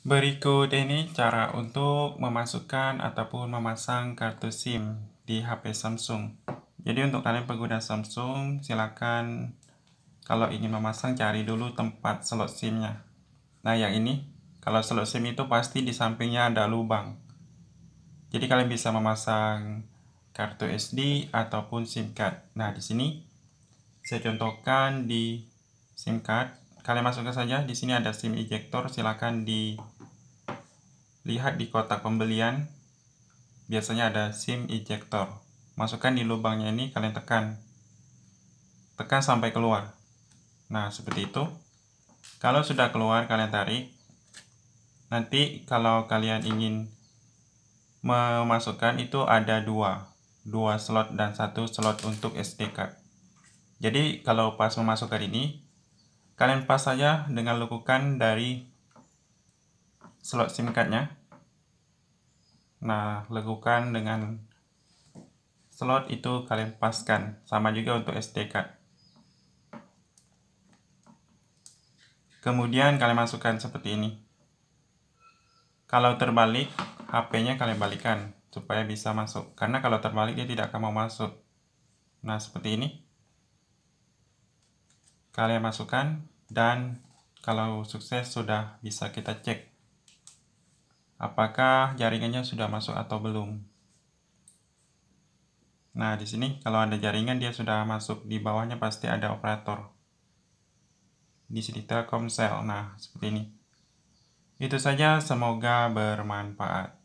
Berikut ini cara untuk memasukkan ataupun memasang kartu SIM di HP Samsung. Jadi untuk kalian pengguna Samsung, silakan kalau ingin memasang cari dulu tempat slot SIM-nya. Nah, yang ini kalau slot SIM itu pasti di sampingnya ada lubang. Jadi kalian bisa memasang kartu SD ataupun SIM card. Nah, di sini saya contohkan di SIM card kalian masukkan saja di sini ada SIM ejector silahkan dilihat di kotak pembelian biasanya ada SIM ejector masukkan di lubangnya ini kalian tekan tekan sampai keluar nah seperti itu kalau sudah keluar kalian tarik nanti kalau kalian ingin memasukkan itu ada dua dua slot dan satu slot untuk SD card jadi kalau pas memasukkan ini Kalian pas saja dengan lekukan dari slot SIM cardnya. Nah, lekukan dengan slot itu kalian paskan. Sama juga untuk SD card. Kemudian kalian masukkan seperti ini. Kalau terbalik, HP-nya kalian balikan supaya bisa masuk. Karena kalau terbalik dia tidak akan mau masuk. Nah, seperti ini. Kalian masukkan dan kalau sukses sudah bisa kita cek apakah jaringannya sudah masuk atau belum. Nah, di sini kalau ada jaringan dia sudah masuk, di bawahnya pasti ada operator. Di sini Telkomsel. Nah, seperti ini. Itu saja, semoga bermanfaat.